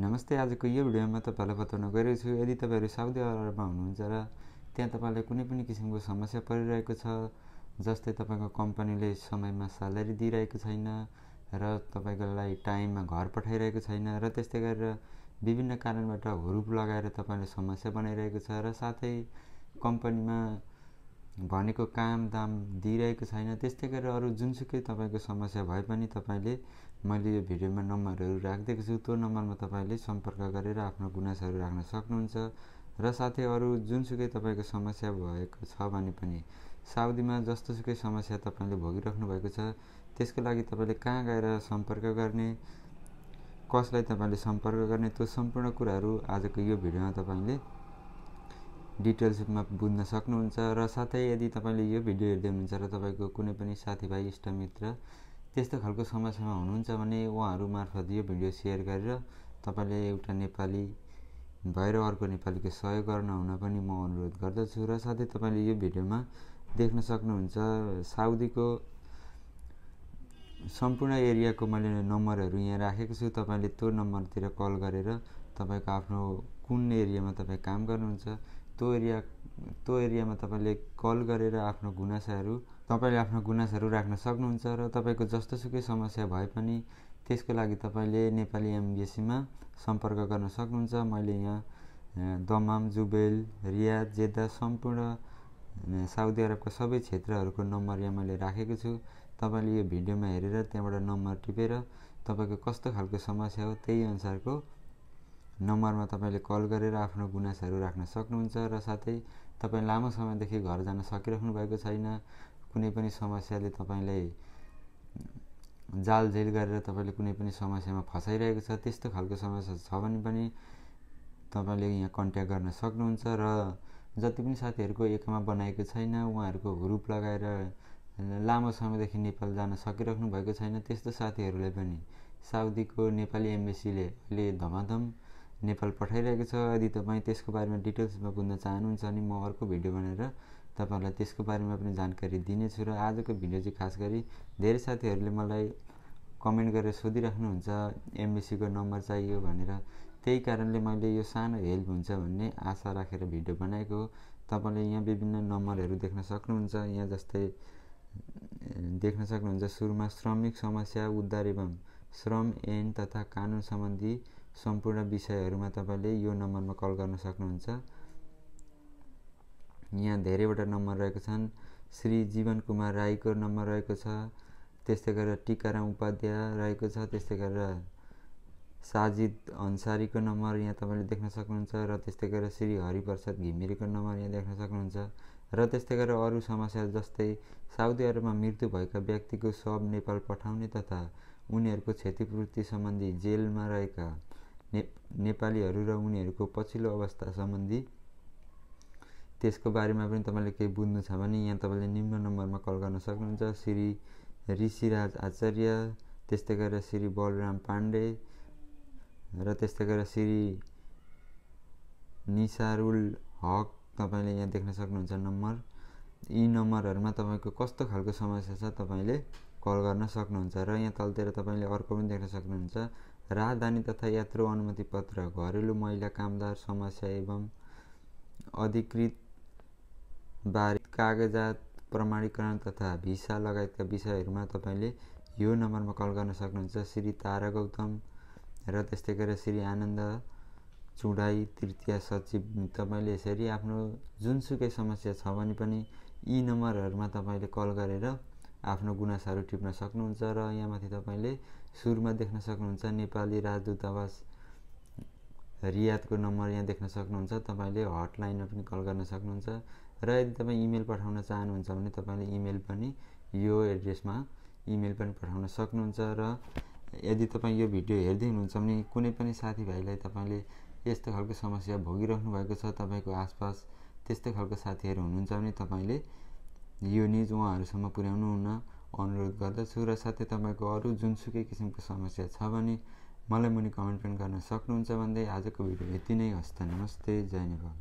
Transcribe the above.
नमस्ते आजको यो भिडियोमा तपाईँलाई बताउन गइरहेको छु यदि तपाईँहरू साउदी अरबमा हुनुहुन्छ र त्यहाँ तपाईँलाई कुनै पनि किसिमको समस्या परिरहेको छ जस्तै तपाईँको कम्पनीले समयमा स्यालेरी दिइरहेको छैन र तपाईँकोलाई टाइममा घर पठाइरहेको छैन र त्यस्तै गरेर विभिन्न कारणबाट हुरुप लगाएर तपाईँले समस्या बनाइरहेको छ र साथै कम्पनीमा भनेको काम दाम दिइरहेको छैन त्यस्तै गरेर अरू जुनसुकै तपाईँको समस्या भए पनि तपाईँले मैले यो भिडियोमा नम्बरहरू राखिदिएको छु त्यो नम्बरमा तपाईँले सम्पर्क गरेर आफ्नो गुनासोहरू राख्न सक्नुहुन्छ र साथै अरू जुनसुकै तपाईँको समस्या भएको छ भने पनि साउदीमा जस्तोसुकै समस्या तपाईँले भोगिराख्नु भएको छ त्यसको लागि तपाईँले कहाँ गएर सम्पर्क गर्ने कसलाई तपाईँले सम्पर्क गर्ने त्यो सम्पूर्ण कुराहरू आजको यो भिडियोमा तपाईँले डिटेल्समा बुझ्न सक्नुहुन्छ र साथै यदि तपाईँले यो भिडियो हेर्दै हुनुहुन्छ र तपाईँको कुनै पनि साथीभाइ इष्टमित्र त्यस्तो खालको समस्यामा हुनुहुन्छ भने उहाँहरू मार्फत यो भिडियो सेयर गरेर तपाईँले एउटा नेपाली भएर अर्को नेपालीको सहयोग गर्न हुन पनि म अनुरोध गर्दछु र साथै तपाईँले यो भिडियोमा देख्न सक्नुहुन्छ साउदीको सम्पूर्ण एरियाको मैले नम्बरहरू यहाँ राखेको छु तपाईँले त्यो नम्बरतिर कल गरेर तपाईँको आफ्नो कुन एरियामा तपाईँ काम गर्नुहुन्छ त्यो एरिया त्यो एरियामा तपाईँले कल गरेर आफ्नो गुनासाहरू तपाईँले आफ्नो गुनासाहरू राख्न सक्नुहुन्छ र तपाईँको जस्तोसुकै समस्या भए पनि त्यसको लागि तपाईँले नेपाली एमबिएसीमा सम्पर्क गर्न सक्नुहुन्छ मैले यहाँ दमाम जुबेल रियाद जेद्दा सम्पूर्ण साउदी अरबको सबै क्षेत्रहरूको नम्बर यहाँ मैले राखेको छु तपाईँले यो भिडियोमा हेरेर त्यहाँबाट नम्बर टिपेर तपाईँको कस्तो खालको समस्या हो त्यही अनुसारको नम्बरमा तपाईँले कल गरेर आफ्नो गुनासोहरू राख्न सक्नुहुन्छ र साथै तपाईँ लामो समयदेखि घर जान सकिराख्नु भएको छैन कुनै पनि समस्याले तपाईँलाई जालझेल गरेर तपाईँले कुनै पनि समस्यामा फसाइरहेको छ त्यस्तो खालको समस्या छ भने पनि तपाईँले यहाँ कन्ट्याक्ट गर्न सक्नुहुन्छ र जति पनि साथीहरूको एकमा बनाएको छैन उहाँहरूको ग्रुप लगाएर लामो समयदेखि नेपाल जान सकिराख्नु भएको छैन त्यस्तो साथीहरूलाई पनि साउदीको नेपाली एम्बेसीले अहिले धमाधम नेपाल पठाइरहेको छ यदि तपाईँ त्यसको बारेमा डिटेल्समा बुझ्न चाहनुहुन्छ भने म अर्को भिडियो बनाएर तपाईँहरूलाई त्यसको बारेमा पनि जानकारी दिनेछु र आजको भिडियो चाहिँ खास गरी धेरै साथीहरूले मलाई कमेन्ट गरेर सोधिराख्नुहुन्छ एमबिसीको नम्बर चाहियो भनेर त्यही कारणले मैले यो सानो हेल्प हुन्छ भन्ने आशा राखेर भिडियो बनाएको हो तपाईँले यहाँ विभिन्न नम्बरहरू देख्न सक्नुहुन्छ यहाँ जस्तै देख्न सक्नुहुन्छ सुरुमा श्रमिक समस्या उद्धार एवं श्रम ऐन तथा कानुन सम्बन्धी सम्पूर्ण विषयहरूमा तपाईँले यो नम्बरमा कल गर्न सक्नुहुन्छ यहाँ धेरैवटा नम्बर रहेको छन् श्री जीवन कुमार राईको नम्बर रहेको छ त्यस्तै गरेर टिकाराम उपाध्याय रहेको छ त्यस्तै गरेर साजिद अन्सारीको नम्बर यहाँ तपाईँले देख्न सक्नुहुन्छ र त्यस्तै गरेर श्री हरिप्रसाद घिमिरेको नम्बर यहाँ देख्न सक्नुहुन्छ र त्यस्तै गरेर अरू समस्या जस्तै साउदी अरबमा मृत्यु भएका व्यक्तिको शव नेपाल पठाउने तथा उनीहरूको क्षतिपूर्ति सम्बन्धी जेलमा रहेका ने नेपालीहरू र उनीहरूको पछिल्लो अवस्था सम्बन्धी त्यसको बारेमा पनि तपाईँले केही बुझ्नु छ भने यहाँ तपाईँले निम्न नम्बरमा कल गर्न सक्नुहुन्छ श्री ऋषिराज आचार्य त्यस्तै गरेर श्री बलराम पाण्डे र त्यस्तै गरेर श्री निसारुल हक तपाईँले यहाँ देख्न सक्नुहुन्छ नम्बर यी नम्बरहरूमा तपाईँको कस्तो खालको समस्या छ तपाईँले कल गर्न सक्नुहुन्छ र यहाँ तलतिर तपाईँले अर्को पनि देख्न सक्नुहुन्छ राहदानी तथा यात्रु अनुमति पत्र घरेलु महिला कामदार समस्या एवं अधिकृत बारे कागजात प्रमाणीकरण तथा भिसा लगायतका विषयहरूमा तपाईँले यो नम्बरमा कल गर्न सक्नुहुन्छ श्री तारा गौतम र त्यस्तै गरेर श्री आनन्द चुडाई तृतीय सचिव तपाईँले यसरी आफ्नो जुनसुकै समस्या छ भने पनि यी नम्बरहरूमा तपाईँले कल गरेर आफ्नो गुनासाहरू टिप्न सक्नुहुन्छ र यहाँमाथि तपाईँले सुरुमा देख्न सक्नुहुन्छ नेपाली राजदूतावास रियादको नम्बर यहाँ देख्न सक्नुहुन्छ तपाईँले हटलाइनमा पनि कल गर्न सक्नुहुन्छ र यदि तपाईँ इमेल पठाउन चाहनुहुन्छ भने तपाईँले इमेल पनि यो एड्रेसमा इमेल पनि पठाउन सक्नुहुन्छ र यदि तपाईँ यो भिडियो हेर्दै हुनुहुन्छ भने कुनै पनि साथीभाइलाई तपाईँले यस्तो खालको समस्या भोगिराख्नु भएको छ तपाईँको आसपास त्यस्तो खालको साथीहरू हुनुहुन्छ भने तपाईँले यो न्युज उहाँहरूसम्म हुन अनुरोध गर्दछु र साथै तपाईँको अरू जुनसुकै किसिमको समस्या छ भने मलाई मुनि कमेन्ट पनि गर्न सक्नुहुन्छ भन्दै आजको भिडियो यति नै हस् त नमस्ते जय नेपाल